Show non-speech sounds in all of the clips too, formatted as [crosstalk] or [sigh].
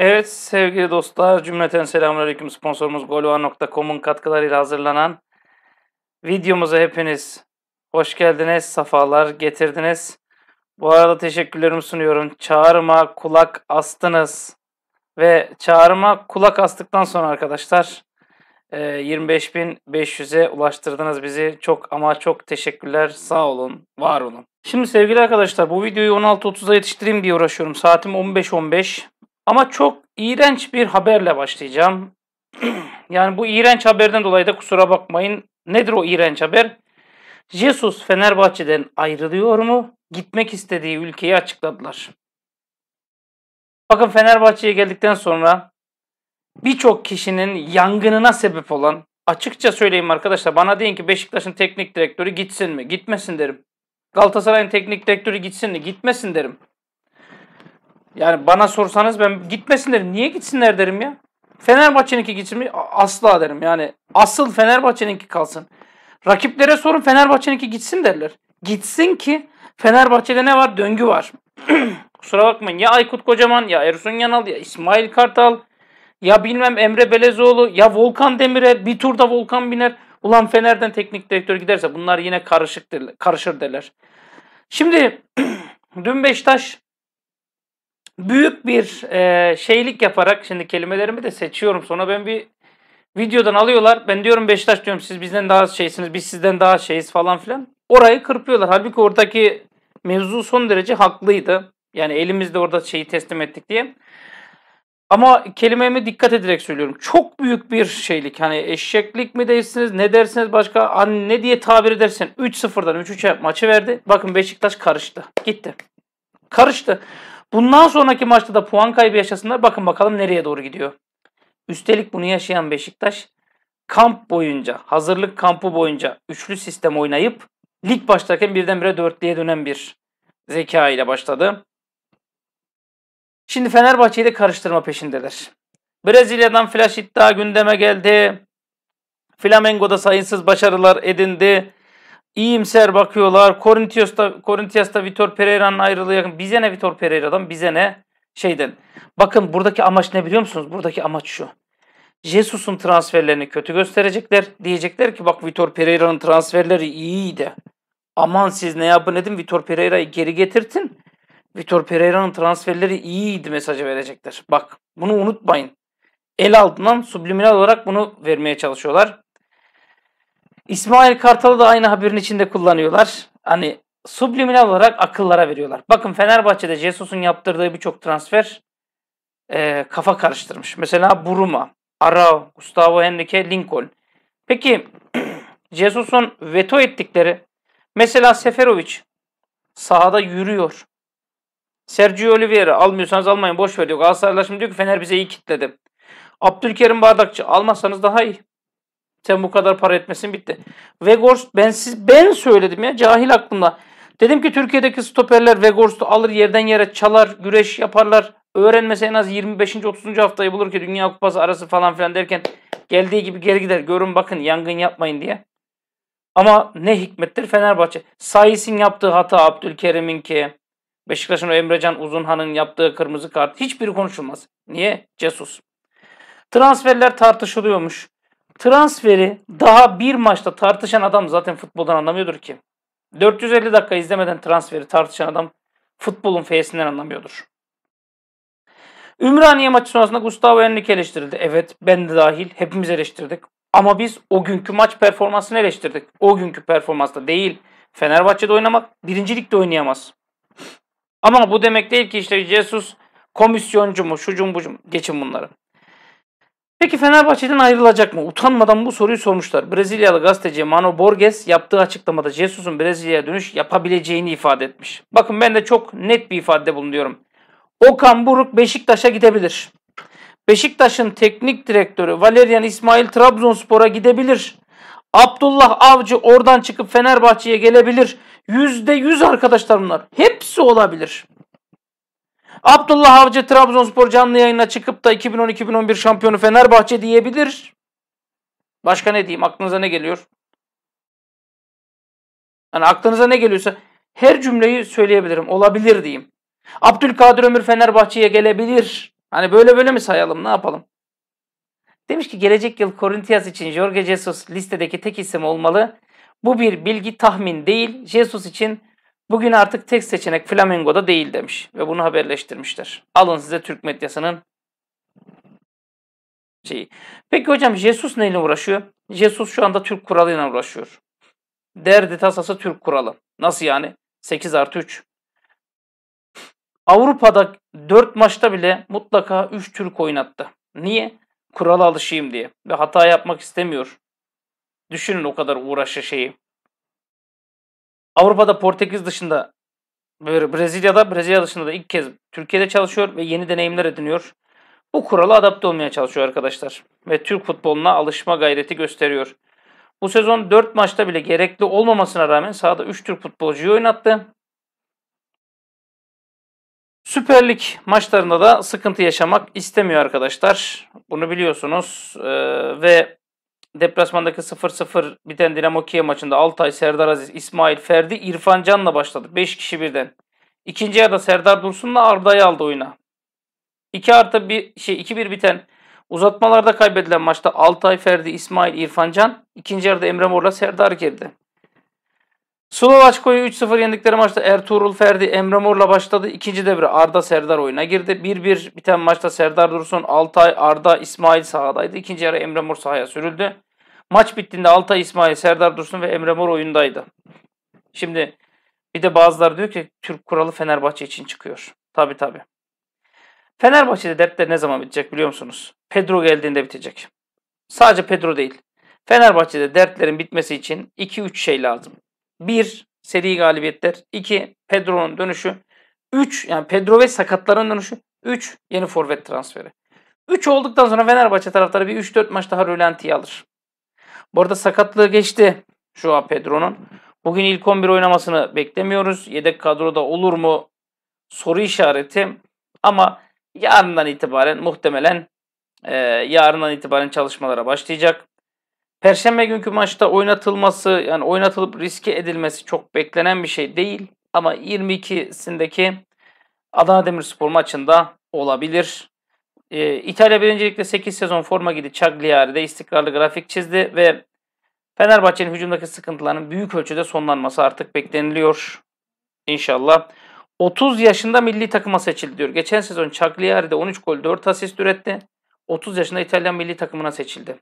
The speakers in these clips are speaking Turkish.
Evet sevgili dostlar cümleten selamünaleyküm sponsorumuz golva.com'un katkılarıyla hazırlanan videomuza hepiniz hoş geldiniz, safalar getirdiniz. Bu arada teşekkürlerimi sunuyorum. Çağrıma kulak astınız ve çağrıma kulak astıktan sonra arkadaşlar 25.500'e ulaştırdınız bizi. Çok ama çok teşekkürler. Sağ olun, var olun. Şimdi sevgili arkadaşlar bu videoyu 16.30'a yetiştireyim diye uğraşıyorum. Saatim 15.15. .15. Ama çok iğrenç bir haberle başlayacağım. [clears throat] yani bu iğrenç haberden dolayı da kusura bakmayın. Nedir o iğrenç haber? Jesus Fenerbahçe'den ayrılıyor mu? Gitmek istediği ülkeyi açıkladılar. Bakın Fenerbahçe'ye geldikten sonra birçok kişinin yangınına sebep olan açıkça söyleyeyim arkadaşlar bana deyin ki Beşiktaş'ın teknik direktörü gitsin mi? Gitmesin derim. Galatasaray'ın teknik direktörü gitsin mi? Gitmesin derim. Yani bana sorsanız ben gitmesin derim. Niye gitsinler derim ya. Fenerbahçe'ninki gitsin mi? Asla derim. Yani asıl Fenerbahçe'ninki kalsın. Rakiplere sorun Fenerbahçe'ninki gitsin derler. Gitsin ki Fenerbahçe'de ne var? Döngü var. [clears throat] Kusura bakmayın. Ya Aykut Kocaman, ya Ersun Yanal, ya İsmail Kartal, ya bilmem Emre Belezoğlu, ya Volkan Demire Bir turda Volkan Biner. Ulan Fener'den teknik direktör giderse bunlar yine karışık derler, karışır derler. Şimdi [clears throat] dün Beşiktaş büyük bir e, şeylik yaparak şimdi kelimelerimi de seçiyorum. Sonra ben bir videodan alıyorlar. Ben diyorum Beşiktaş diyorum siz bizden daha az şeysiniz, biz sizden daha şeyiz falan filan. Orayı kırpıyorlar. Halbuki oradaki mevzu son derece haklıydı. Yani elimizde orada şeyi teslim ettik diye. Ama kelimeme dikkat ederek söylüyorum. Çok büyük bir şeylik. Hani eşeklik mi dersiniz, ne dersiniz başka, hani ne diye tabir edersen 3-0'dan 3-3'e maçı verdi. Bakın Beşiktaş karıştı. Gitti. Karıştı. Bundan sonraki maçta da puan kaybı yaşasınlar. Bakın bakalım nereye doğru gidiyor. Üstelik bunu yaşayan Beşiktaş kamp boyunca, hazırlık kampı boyunca üçlü sistem oynayıp lig başlarken birdenbire dörtlüye dönen bir zeka ile başladı. Şimdi Fenerbahçe'yi de karıştırma peşindeler. Brezilya'dan flash iddia gündeme geldi. Flamengo'da sayısız başarılar edindi. İyimser bakıyorlar. Korintiyos'ta, Korintiyas'ta Vitor Pereira'nın ayrılığı yakın. Bize ne Vitor Pereira'dan bize ne şeyden. Bakın buradaki amaç ne biliyor musunuz? Buradaki amaç şu. Jesus'un transferlerini kötü gösterecekler. Diyecekler ki bak Vitor Pereira'nın transferleri iyiydi. Aman siz ne yapın edin Vitor Pereira'yı geri getirtin. Vitor Pereira'nın transferleri iyiydi mesajı verecekler. Bak bunu unutmayın. El altından subliminal olarak bunu vermeye çalışıyorlar. İsmail Kartal'ı da aynı haberin içinde kullanıyorlar. Hani subliminal olarak akıllara veriyorlar. Bakın Fenerbahçe'de Jesus'un yaptırdığı birçok transfer e, kafa karıştırmış. Mesela Buruma, Arao, Gustavo Henrique, Lincoln. Peki [clears throat] Jesus'un veto ettikleri mesela Seferovic sahada yürüyor. Sergio Oliveira almıyorsanız almayın boş ver diyor. Galatasaraylar şimdi diyor ki Fener bize iyi kitledi. Abdülkerim Bardakçı almazsanız daha iyi. Sen bu kadar para etmesin bitti. Vegors ben siz ben söyledim ya cahil aklımda. Dedim ki Türkiye'deki stoperler Vegors'u alır yerden yere çalar, güreş yaparlar. Öğrenmese en az 25. 30. haftayı bulur ki Dünya Kupası arası falan filan derken geldiği gibi geri gider. Görün bakın yangın yapmayın diye. Ama ne hikmettir Fenerbahçe. Sayis'in yaptığı hata Abdülkerim'in ki Beşiktaş'ın o Emrecan Uzunhan'ın yaptığı kırmızı kart hiçbiri konuşulmaz. Niye? Cesus. Transferler tartışılıyormuş transferi daha bir maçta tartışan adam zaten futboldan anlamıyordur ki. 450 dakika izlemeden transferi tartışan adam futbolun feyesinden anlamıyordur. Ümraniye maçı sonrasında Gustavo Henrique eleştirildi. Evet ben de dahil hepimiz eleştirdik. Ama biz o günkü maç performansını eleştirdik. O günkü performansta değil. Fenerbahçe'de oynamak birincilikte oynayamaz. Ama bu demek değil ki işte Jesus komisyoncu mu, şucum bucum. Geçin bunları. Peki Fenerbahçe'den ayrılacak mı? Utanmadan bu soruyu sormuşlar. Brezilyalı gazeteci Mano Borges yaptığı açıklamada Jesus'un Brezilya'ya dönüş yapabileceğini ifade etmiş. Bakın ben de çok net bir ifade bulunuyorum. Okan Buruk Beşiktaş'a gidebilir. Beşiktaş'ın teknik direktörü Valerian İsmail Trabzonspor'a gidebilir. Abdullah Avcı oradan çıkıp Fenerbahçe'ye gelebilir. %100 arkadaşlar bunlar. Hepsi olabilir. Abdullah Avcı Trabzonspor canlı yayına çıkıp da 2010-2011 şampiyonu Fenerbahçe diyebilir. Başka ne diyeyim? Aklınıza ne geliyor? Yani aklınıza ne geliyorsa her cümleyi söyleyebilirim. Olabilir diyeyim. Abdülkadir Ömür Fenerbahçe'ye gelebilir. Hani böyle böyle mi sayalım? Ne yapalım? Demiş ki gelecek yıl Corinthians için Jorge Jesus listedeki tek isim olmalı. Bu bir bilgi tahmin değil. Jesus için Bugün artık tek seçenek da değil demiş ve bunu haberleştirmişler. Alın size Türk medyasının şeyi. Peki hocam Jesus neyle uğraşıyor? Jesus şu anda Türk kuralıyla uğraşıyor. Derdi tasası Türk kuralı. Nasıl yani? 8 artı 3. Avrupa'da 4 maçta bile mutlaka 3 Türk oynattı. Niye? Kurala alışayım diye. Ve hata yapmak istemiyor. Düşünün o kadar uğraşı şeyi. Avrupa'da Portekiz dışında Brezilya'da Brezilya dışında da ilk kez Türkiye'de çalışıyor ve yeni deneyimler ediniyor. Bu kurala adapte olmaya çalışıyor arkadaşlar ve Türk futboluna alışma gayreti gösteriyor. Bu sezon 4 maçta bile gerekli olmamasına rağmen sahada 3 Türk futbolcuyu oynattı. Süper Lig maçlarında da sıkıntı yaşamak istemiyor arkadaşlar. Bunu biliyorsunuz ee, ve deplasmandaki 0-0 biten Dinamo Kiev maçında Altay, Serdar Aziz, İsmail, Ferdi, İrfan Can'la başladık. 5 kişi birden. İkinci yarıda Serdar Dursun'la Arda'yı aldı oyuna. 2 artı bir şey 2-1 biten uzatmalarda kaybedilen maçta Altay, Ferdi, İsmail, İrfan Can, ikinci yarıda Emre Mor'la Serdar girdi. Slovaçko'yu 3-0 yendikleri maçta Ertuğrul Ferdi, Emre Mor'la başladı. İkinci devre Arda Serdar oyuna girdi. 1-1 biten maçta Serdar Dursun, Altay, Arda, İsmail sahadaydı. İkinci yarı Emre Mor sahaya sürüldü. Maç bittiğinde Altay, İsmail, Serdar Dursun ve Emre Mor oyundaydı. Şimdi bir de bazıları diyor ki Türk kuralı Fenerbahçe için çıkıyor. Tabi tabi. Fenerbahçe'de dertler ne zaman bitecek biliyor musunuz? Pedro geldiğinde bitecek. Sadece Pedro değil. Fenerbahçe'de dertlerin bitmesi için 2-3 şey lazım. 1. Seri galibiyetler. 2. Pedro'nun dönüşü. 3. Yani Pedro ve sakatların dönüşü. 3. Yeni forvet transferi. 3 olduktan sonra Fenerbahçe taraftarı bir 3-4 maç daha rölantiye alır. Bu arada sakatlığı geçti şu an Pedro'nun. Bugün ilk 11 oynamasını beklemiyoruz. Yedek kadroda olur mu? Soru işareti. Ama yarından itibaren muhtemelen e, yarından itibaren çalışmalara başlayacak. Perşembe günkü maçta oynatılması yani oynatılıp riske edilmesi çok beklenen bir şey değil. Ama 22'sindeki Adana Demirspor maçında olabilir. Ee, İtalya birincilikte 8 sezon forma gidi Cagliari'de istikrarlı grafik çizdi ve Fenerbahçe'nin hücumdaki sıkıntılarının büyük ölçüde sonlanması artık bekleniliyor. İnşallah. 30 yaşında milli takıma seçildi diyor. Geçen sezon Cagliari'de 13 gol 4 asist üretti. 30 yaşında İtalyan milli takımına seçildi.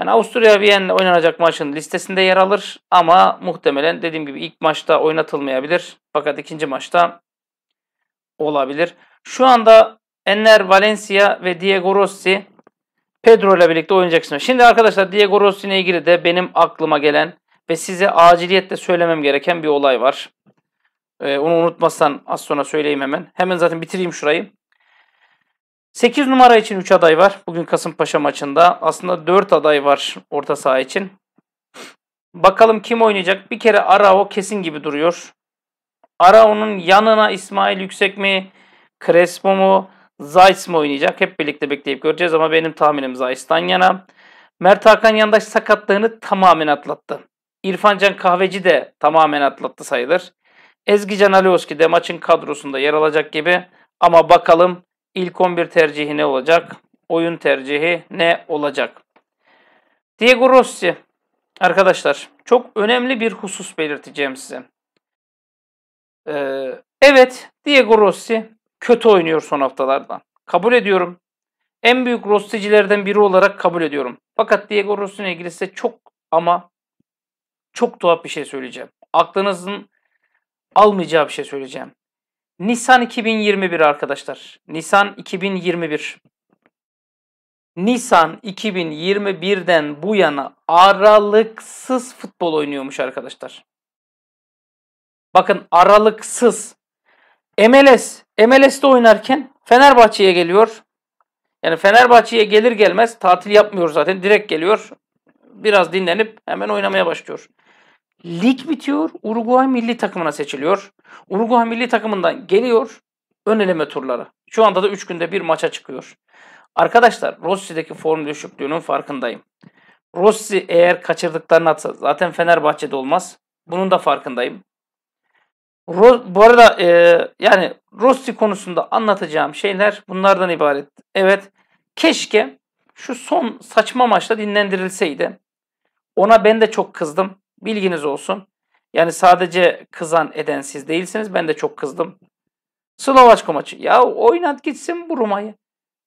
Yani Avusturya Viyen'le oynanacak maçın listesinde yer alır ama muhtemelen dediğim gibi ilk maçta oynatılmayabilir. Fakat ikinci maçta olabilir. Şu anda Enner Valencia ve Diego Rossi Pedro ile birlikte oynayacak Şimdi arkadaşlar Diego Rossi ile ilgili de benim aklıma gelen ve size aciliyetle söylemem gereken bir olay var. Ee, onu unutmazsan az sonra söyleyeyim hemen. Hemen zaten bitireyim şurayı. 8 numara için 3 aday var. Bugün Kasımpaşa maçında. Aslında 4 aday var orta saha için. Bakalım kim oynayacak? Bir kere Arao kesin gibi duruyor. Arao'nun yanına İsmail Yüksek mi? Crespo mu? Zayt mi oynayacak? Hep birlikte bekleyip göreceğiz ama benim tahminim Zayt'tan yana. Mert Hakan yandaş sakatlığını tamamen atlattı. İrfancan Kahveci de tamamen atlattı sayılır. Ezgi Can Alioski de maçın kadrosunda yer alacak gibi ama bakalım İlk 11 tercihi ne olacak? Oyun tercihi ne olacak? Diego Rossi arkadaşlar çok önemli bir husus belirteceğim size. Ee, evet Diego Rossi kötü oynuyor son haftalarda. Kabul ediyorum. En büyük Rossi'cilerden biri olarak kabul ediyorum. Fakat Diego Rossi'nin ilgili size çok ama çok tuhaf bir şey söyleyeceğim. Aklınızın almayacağı bir şey söyleyeceğim. Nisan 2021 arkadaşlar. Nisan 2021. Nisan 2021'den bu yana aralıksız futbol oynuyormuş arkadaşlar. Bakın aralıksız. MLS, MLS'de oynarken Fenerbahçe'ye geliyor. Yani Fenerbahçe'ye gelir gelmez tatil yapmıyor zaten. Direkt geliyor. Biraz dinlenip hemen oynamaya başlıyor. Lig bitiyor. Uruguay milli takımına seçiliyor. Uruguay milli takımından geliyor ön eleme turları. Şu anda da 3 günde bir maça çıkıyor. Arkadaşlar Rossi'deki form düşüklüğünün farkındayım. Rossi eğer kaçırdıklarını atsa zaten Fenerbahçe'de olmaz. Bunun da farkındayım. Ro bu arada e, yani Rossi konusunda anlatacağım şeyler bunlardan ibaret. Evet keşke şu son saçma maçta dinlendirilseydi. Ona ben de çok kızdım. Bilginiz olsun. Yani sadece kızan eden siz değilsiniz. Ben de çok kızdım. Slovaçka maçı. Ya oynat gitsin bu Ruma'yı.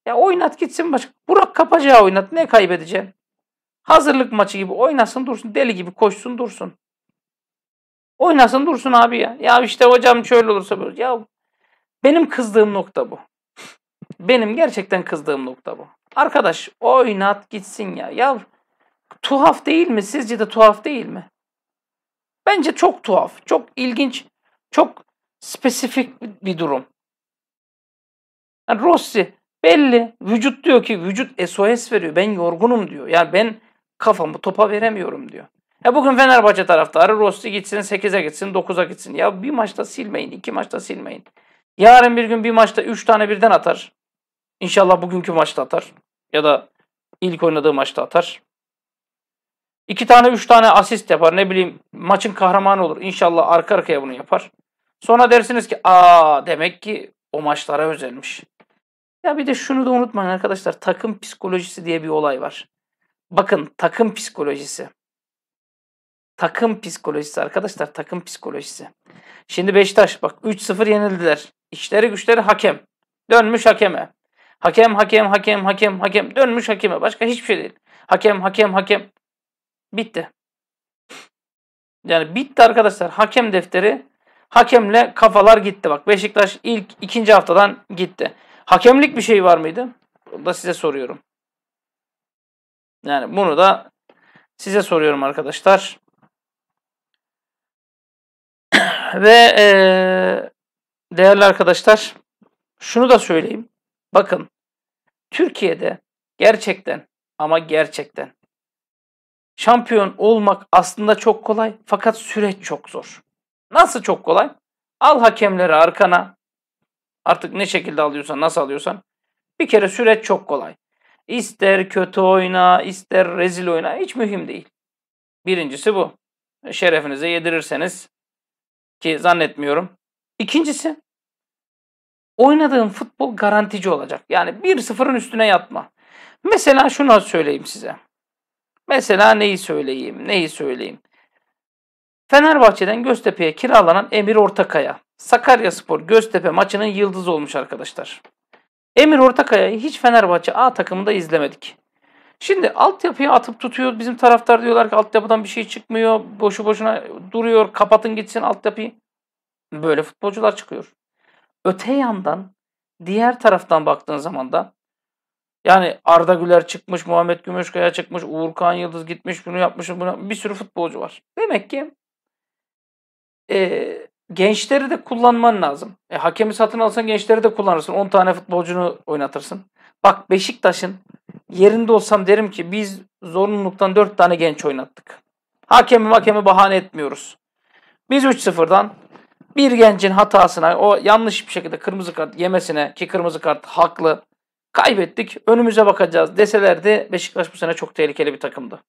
Ya oynat gitsin başka. Burak Kapacağı oynat. Ne kaybedeceksin? Hazırlık maçı gibi oynasın dursun. Deli gibi koşsun dursun. Oynasın dursun abi ya. Ya işte hocam şöyle olursa böyle. Ya benim kızdığım nokta bu. Benim gerçekten kızdığım nokta bu. Arkadaş oynat gitsin ya. Ya tuhaf değil mi? Sizce de tuhaf değil mi? Bence çok tuhaf, çok ilginç, çok spesifik bir durum. Yani Rossi belli vücut diyor ki vücut SOS veriyor. Ben yorgunum diyor. Yani ben kafamı topa veremiyorum diyor. Ya bugün Fenerbahçe taraftarı Rossi gitsin 8'e gitsin 9'a gitsin. Ya bir maçta silmeyin, iki maçta silmeyin. Yarın bir gün bir maçta 3 tane birden atar. İnşallah bugünkü maçta atar. Ya da ilk oynadığı maçta atar. İki tane, üç tane asist yapar. Ne bileyim maçın kahramanı olur. İnşallah arka arkaya bunu yapar. Sonra dersiniz ki aa demek ki o maçlara özelmiş. Ya bir de şunu da unutmayın arkadaşlar. Takım psikolojisi diye bir olay var. Bakın takım psikolojisi. Takım psikolojisi arkadaşlar takım psikolojisi. Şimdi Beşiktaş bak 3-0 yenildiler. İşleri güçleri hakem. Dönmüş hakeme. Hakem hakem hakem hakem hakem dönmüş hakeme. Başka hiçbir şey değil. Hakem hakem hakem. Bitti. Yani bitti arkadaşlar. Hakem defteri hakemle kafalar gitti. Bak Beşiktaş ilk ikinci haftadan gitti. Hakemlik bir şey var mıydı? Bunu da size soruyorum. Yani bunu da size soruyorum arkadaşlar. [clears throat] Ve e, değerli arkadaşlar şunu da söyleyeyim. Bakın Türkiye'de gerçekten ama gerçekten Şampiyon olmak aslında çok kolay fakat süreç çok zor. Nasıl çok kolay? Al hakemleri arkana. Artık ne şekilde alıyorsan, nasıl alıyorsan. Bir kere süreç çok kolay. İster kötü oyna, ister rezil oyna hiç mühim değil. Birincisi bu. Şerefinize yedirirseniz ki zannetmiyorum. İkincisi oynadığın futbol garantici olacak. Yani 1-0'ın üstüne yatma. Mesela şunu söyleyeyim size. Mesela neyi söyleyeyim, neyi söyleyeyim. Fenerbahçe'den Göztepe'ye kiralanan Emir Ortakaya. Sakaryaspor Göztepe maçının yıldızı olmuş arkadaşlar. Emir Ortakaya'yı hiç Fenerbahçe A takımında izlemedik. Şimdi altyapıya atıp tutuyor. Bizim taraftar diyorlar ki altyapıdan bir şey çıkmıyor. Boşu boşuna duruyor. Kapatın gitsin altyapıyı. Böyle futbolcular çıkıyor. Öte yandan diğer taraftan baktığın zaman da yani Arda Güler çıkmış, Muhammed Gümüşkaya çıkmış, Uğurkan Yıldız gitmiş, bunu yapmış, bunu yapmış. bir sürü futbolcu var. Demek ki e, gençleri de kullanman lazım. E, hakemi satın alsan gençleri de kullanırsın. 10 tane futbolcunu oynatırsın. Bak Beşiktaş'ın yerinde olsam derim ki biz zorunluluktan 4 tane genç oynattık. Hakemi hakemi bahane etmiyoruz. Biz 3-0'dan bir gencin hatasına, o yanlış bir şekilde kırmızı kart yemesine ki kırmızı kart haklı kaybettik önümüze bakacağız deselerdi Beşiktaş bu sene çok tehlikeli bir takımdı.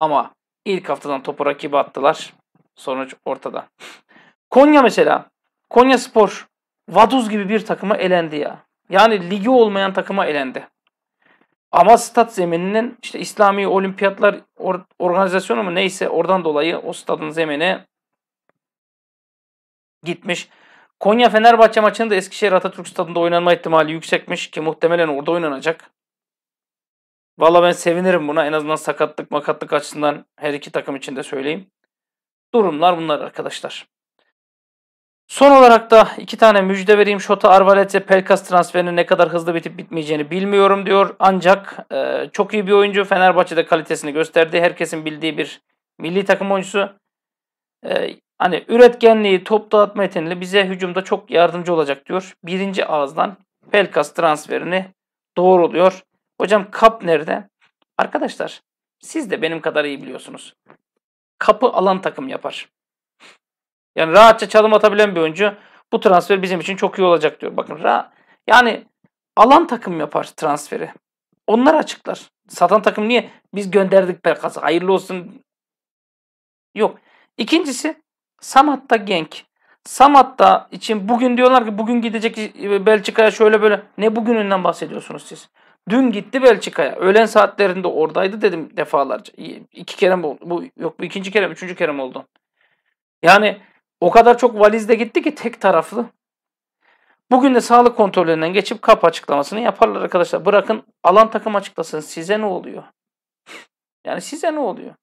Ama ilk haftadan topu rakibi attılar. Sonuç ortada. [laughs] Konya mesela. Konya Spor Vaduz gibi bir takıma elendi ya. Yani ligi olmayan takıma elendi. Ama stat zemininin işte İslami Olimpiyatlar or- organizasyonu mu neyse oradan dolayı o stadın zemini gitmiş. Konya Fenerbahçe maçının da Eskişehir Atatürk Stadı'nda oynanma ihtimali yüksekmiş ki muhtemelen orada oynanacak. Valla ben sevinirim buna en azından sakatlık makatlık açısından her iki takım için de söyleyeyim. Durumlar bunlar arkadaşlar. Son olarak da iki tane müjde vereyim. Şota Arvalet'e Pelkas transferinin ne kadar hızlı bitip bitmeyeceğini bilmiyorum diyor. Ancak e, çok iyi bir oyuncu. Fenerbahçe'de kalitesini gösterdi. Herkesin bildiği bir milli takım oyuncusu. E, Hani üretkenliği top dağıtma yeteneği bize hücumda çok yardımcı olacak diyor. Birinci ağızdan Pelkas transferini doğruluyor. Hocam kap nerede? Arkadaşlar siz de benim kadar iyi biliyorsunuz. Kapı alan takım yapar. Yani rahatça çalım atabilen bir oyuncu bu transfer bizim için çok iyi olacak diyor. Bakın ra yani alan takım yapar transferi. Onlar açıklar. Satan takım niye? Biz gönderdik Pelkas'ı hayırlı olsun. Yok. İkincisi Samat'ta genk. Samat'ta için bugün diyorlar ki bugün gidecek e, Belçika'ya şöyle böyle. Ne bugününden bahsediyorsunuz siz? Dün gitti Belçika'ya. Öğlen saatlerinde oradaydı dedim defalarca. İki kere mi oldu? Bu, yok bu ikinci kere mi? Üçüncü kere mi oldu? Yani o kadar çok valizde gitti ki tek taraflı. Bugün de sağlık kontrolünden geçip kap açıklamasını yaparlar arkadaşlar. Bırakın alan takım açıklasın. Size ne oluyor? yani size ne oluyor?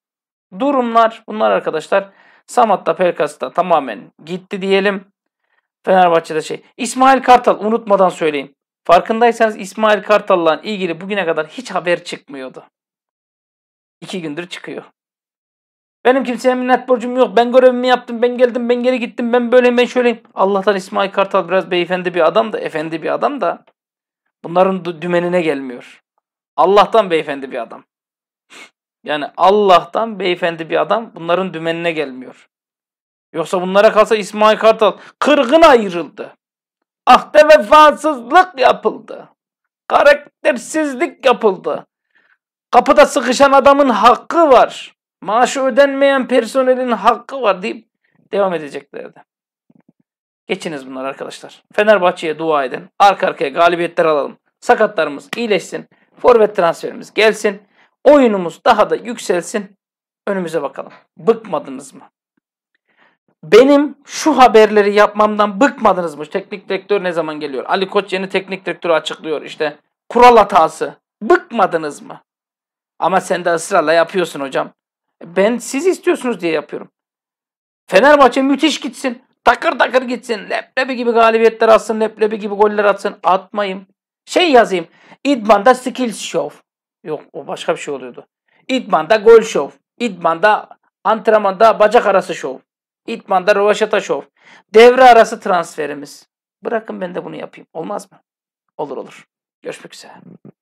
Durumlar bunlar arkadaşlar. Samat da Pelkas da tamamen gitti diyelim. Fenerbahçe'de şey. İsmail Kartal unutmadan söyleyeyim. Farkındaysanız İsmail Kartal'la ilgili bugüne kadar hiç haber çıkmıyordu. İki gündür çıkıyor. Benim kimseye minnet borcum yok. Ben görevimi yaptım. Ben geldim. Ben geri gittim. Ben böyle ben şöyleyim. Allah'tan İsmail Kartal biraz beyefendi bir adam da. Efendi bir adam da. Bunların dümenine gelmiyor. Allah'tan beyefendi bir adam. Yani Allah'tan beyefendi bir adam bunların dümenine gelmiyor. Yoksa bunlara kalsa İsmail Kartal kırgın ayrıldı. Ahde vefasızlık yapıldı. Karaktersizlik yapıldı. Kapıda sıkışan adamın hakkı var. Maaşı ödenmeyen personelin hakkı var deyip devam edeceklerdi. Geçiniz bunlar arkadaşlar. Fenerbahçe'ye dua edin. Arka arkaya galibiyetler alalım. Sakatlarımız iyileşsin. Forvet transferimiz gelsin. Oyunumuz daha da yükselsin. Önümüze bakalım. Bıkmadınız mı? Benim şu haberleri yapmamdan bıkmadınız mı? Teknik direktör ne zaman geliyor? Ali Koç yeni teknik direktörü açıklıyor işte. Kural hatası. Bıkmadınız mı? Ama sen de ısrarla yapıyorsun hocam. Ben siz istiyorsunuz diye yapıyorum. Fenerbahçe müthiş gitsin. Takır takır gitsin. Leplebi gibi galibiyetler atsın. Leplebi gibi goller atsın. Atmayayım. Şey yazayım. İdman'da skills show. Yok o başka bir şey oluyordu. İdmanda gol şov. İdmanda antrenmanda bacak arası şov. İdmanda rövaşata şov. Devre arası transferimiz. Bırakın ben de bunu yapayım. Olmaz mı? Olur olur. Görüşmek üzere. Hmm.